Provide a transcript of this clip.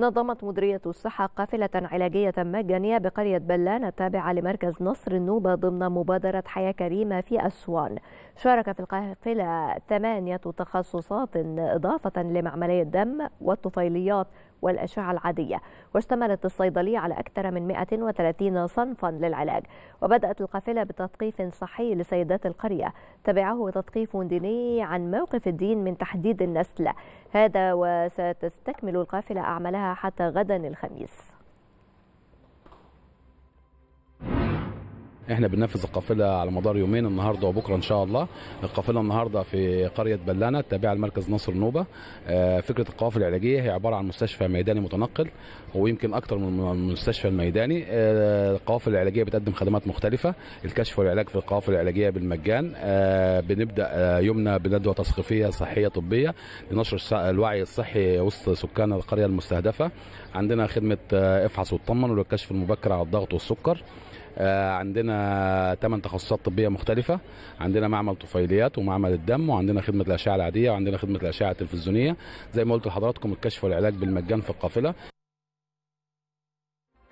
نظمت مديرية الصحة قافلة علاجية مجانية بقرية بلان التابعة لمركز نصر النوبة ضمن مبادرة حياة كريمة في أسوان شارك في القافلة ثمانية تخصصات إضافة لمعملية الدم والطفيليات والأشعة العادية واشتملت الصيدلية على أكثر من 130 صنفا للعلاج وبدأت القافلة بتثقيف صحي لسيدات القرية تبعه تثقيف ديني عن موقف الدين من تحديد النسل هذا وستستكمل القافلة أعمالها حتى غدا الخميس احنا بننفذ القافله على مدار يومين النهارده وبكره ان شاء الله القافله النهارده في قريه بلانه التابعه لمركز نصر نوبه آه، فكره القوافل العلاجيه هي عباره عن مستشفى ميداني متنقل ويمكن اكثر من المستشفى الميداني آه، القوافل العلاجيه بتقدم خدمات مختلفه الكشف والعلاج في القوافل العلاجيه بالمجان آه، بنبدا يومنا بندوه تثقيفيه صحيه طبيه لنشر الوعي الصحي وسط سكان القريه المستهدفه عندنا خدمه افحص واطمن وللكشف المبكر على الضغط والسكر آه، عندنا 8 تخصصات طبيه مختلفه عندنا معمل طفيليات ومعمل الدم وعندنا خدمه الاشعه العاديه وعندنا خدمه الاشعه التلفزيونيه زي ما قلت لحضراتكم الكشف والعلاج بالمجان في القافله